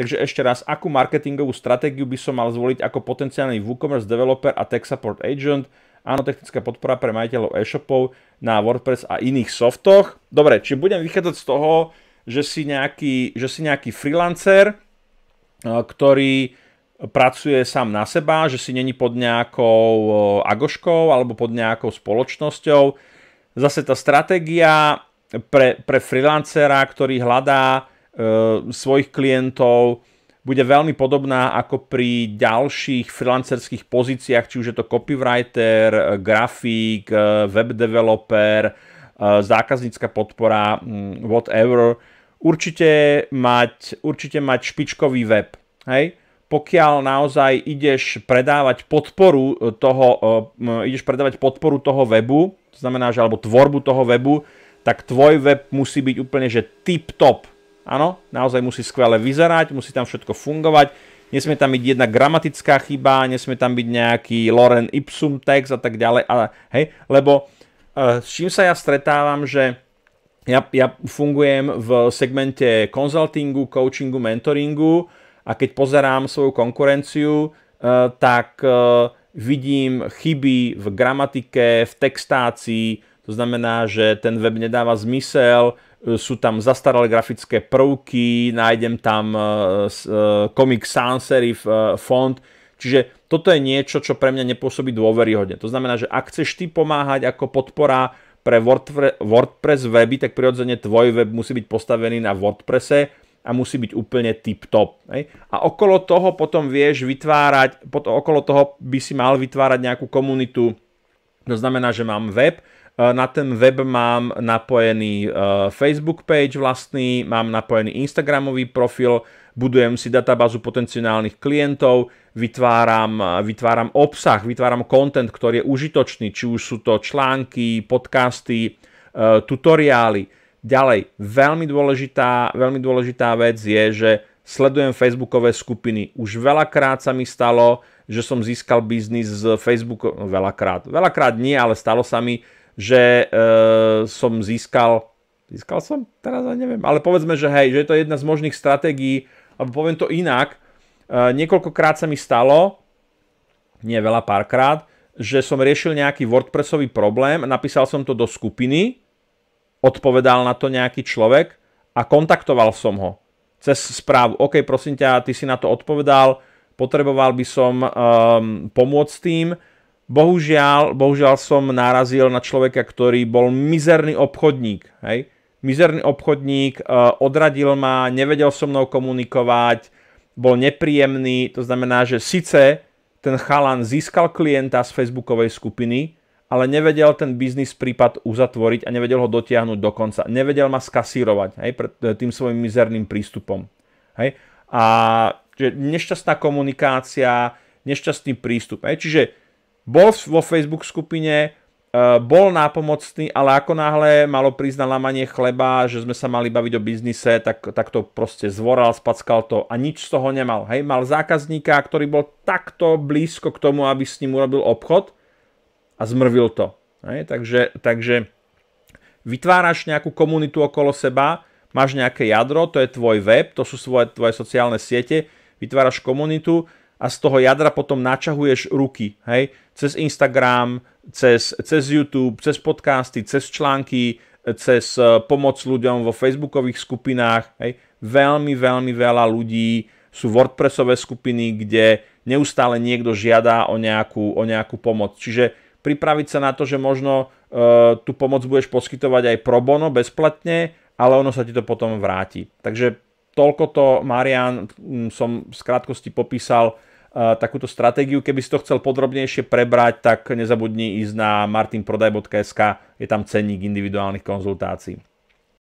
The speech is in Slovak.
Takže ešte raz, akú marketingovú stratégiu by som mal zvoliť ako potenciálny WooCommerce developer a tech support agent? Áno, technická podpora pre majiteľov e-shopov na WordPress a iných softoch. Dobre, či budem vychádzať z toho, že si nejaký, že si nejaký freelancer, e, ktorý pracuje sám na seba, že si není pod nejakou e, agoškou alebo pod nejakou spoločnosťou. Zase tá stratégia pre, pre freelancera, ktorý hľadá E, svojich klientov bude veľmi podobná ako pri ďalších freelancerských pozíciách, či už je to copywriter, e, grafik, e, web developer, zákaznícka podpora, mm, whatever. Určite mať, určite mať špičkový web. Hej? Pokiaľ naozaj ideš predávať podporu toho, ideš predávať podporu toho webu, to znamená, že alebo tvorbu toho webu, tak tvoj web musí byť úplne že tip-top Áno, naozaj musí skvele vyzerať, musí tam všetko fungovať, nesmie tam byť jedna gramatická chyba, nesmie tam byť nejaký Loren Ipsum text a tak ďalej, a, hej, lebo uh, s čím sa ja stretávam, že ja, ja fungujem v segmente konzultingu, coachingu, mentoringu a keď pozerám svoju konkurenciu, uh, tak uh, vidím chyby v gramatike, v textácii, to znamená, že ten web nedáva zmysel, e, sú tam zastaralé grafické prvky, nájdem tam komik e, e, sans serif font, čiže toto je niečo, čo pre mňa nepôsobí dôveryhodne. To znamená, že ak chceš ty pomáhať ako podpora pre WordPress weby, tak prirodzene tvoj web musí byť postavený na WordPresse a musí byť úplne tip-top. A okolo toho potom vieš vytvárať, okolo toho by si mal vytvárať nejakú komunitu, to znamená, že mám web, E, na ten web mám napojený e, Facebook page vlastný, mám napojený Instagramový profil, budujem si databázu potenciálnych klientov, vytváram, e, vytváram obsah, vytváram content, ktorý je užitočný, či už sú to články, podcasty, tutoriály. Ďalej, veľmi dôležitá, veľmi dôležitá vec je, že sledujem facebookové skupiny. Už veľakrát sa mi stalo, že som získal biznis z Facebooku, no, veľakrát, veľakrát nie, ale stalo sa mi, že uh, som získal, získal som teraz, ja neviem, ale povedzme, že hej, že je to jedna z možných stratégií, alebo poviem to inak, uh, niekoľkokrát sa mi stalo, nie veľa, párkrát, že som riešil nejaký WordPressový problém, napísal som to do skupiny, odpovedal na to nejaký človek a kontaktoval som ho cez správu. OK, prosím ťa, ty si na to odpovedal, potreboval by som um, pomôcť tým, Bohužiaľ, bohužiaľ som narazil na človeka, ktorý bol mizerný obchodník. Hej? Mizerný obchodník, e, odradil ma, nevedel so mnou komunikovať, bol nepríjemný, to znamená, že síce ten chalan získal klienta z facebookovej skupiny, ale nevedel ten biznis prípad uzatvoriť a nevedel ho dotiahnuť do konca. Nevedel ma skasírovať hej, pred e, tým svojim mizerným prístupom. Hej. A že nešťastná komunikácia, nešťastný prístup. Hej. Čiže bol vo Facebook skupine, eh, bol nápomocný, ale ako náhle malo prísť na lamanie chleba, že sme sa mali baviť o biznise, tak, tak to proste zvoral, spackal to a nič z toho nemal. Hej, mal zákazníka, ktorý bol takto blízko k tomu, aby s ním urobil obchod a zmrvil to. Hej, takže, takže vytváraš nejakú komunitu okolo seba, máš nejaké jadro, to je tvoj web, to sú svoje, tvoje sociálne siete, vytváraš komunitu, a z toho jadra potom načahuješ ruky, hej, cez Instagram, cez, cez YouTube, cez podcasty, cez články, cez e, pomoc ľuďom vo facebookových skupinách, hej, veľmi, veľmi veľa ľudí sú WordPressové skupiny, kde neustále niekto žiada o nejakú, o nejakú pomoc. Čiže pripraviť sa na to, že možno e, tú pomoc budeš poskytovať aj pro bono, bezplatne, ale ono sa ti to potom vráti. Takže toľko to, Marian, som v krátkosti popísal takúto stratégiu. Keby si to chcel podrobnejšie prebrať, tak nezabudni ísť na martinprodaj.sk, je tam cenník individuálnych konzultácií.